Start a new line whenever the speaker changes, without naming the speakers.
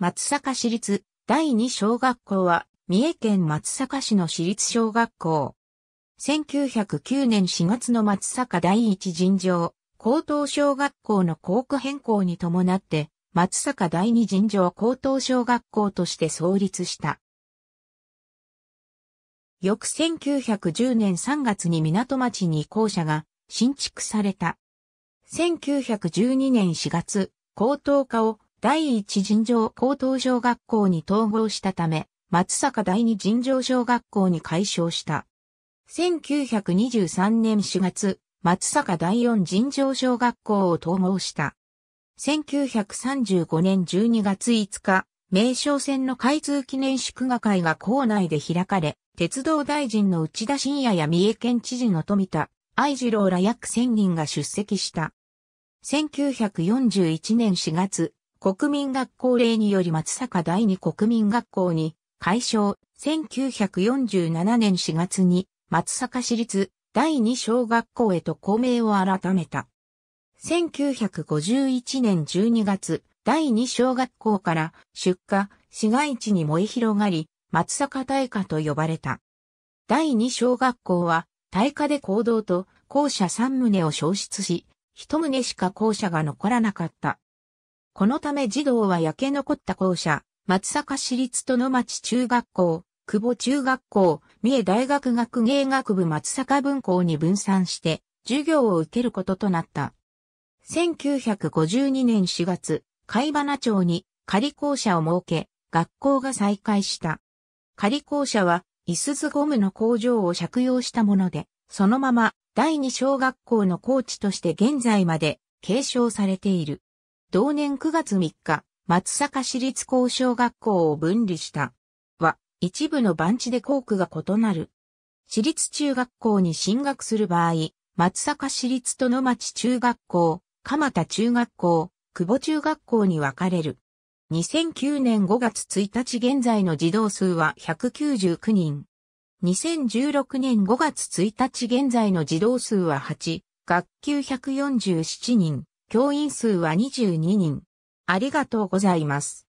松阪市立第二小学校は、三重県松阪市の市立小学校。1909年4月の松阪第一尋常高等小学校の校区変更に伴って、松阪第二尋常高等小学校として創立した。翌1910年3月に港町に校舎が新築された。1912年4月、高等科を第一尋常高等小学校に統合したため、松坂第二尋常小学校に改称した。1923年4月、松坂第四尋常小学校を統合した。1935年12月5日、名称線の開通記念祝賀会が校内で開かれ、鉄道大臣の内田信也や三重県知事の富田、愛次郎ら約1000人が出席した。1941年4月、国民学校令により松坂第二国民学校に改称、1947年4月に松坂市立第二小学校へと校名を改めた。1951年12月、第二小学校から出荷、市街地に燃え広がり、松坂大火と呼ばれた。第二小学校は、大火で行動と校舎3棟を消失し、1棟しか校舎が残らなかった。このため児童は焼け残った校舎、松阪市立殿町中学校、久保中学校、三重大学学芸学部松阪分校に分散して、授業を受けることとなった。1952年4月、貝花町に仮校舎を設け、学校が再開した。仮校舎は、椅子ズゴムの工場を借用したもので、そのまま第二小学校の校地として現在まで継承されている。同年9月3日、松阪市立高小学校を分離した。は、一部の番地で校区が異なる。私立中学校に進学する場合、松阪市立と野町中学校、蒲田中学校、久保中学校に分かれる。2009年5月1日現在の児童数は199人。2016年5月1日現在の児童数は8、学級147人。教員数は22人。ありがとうございます。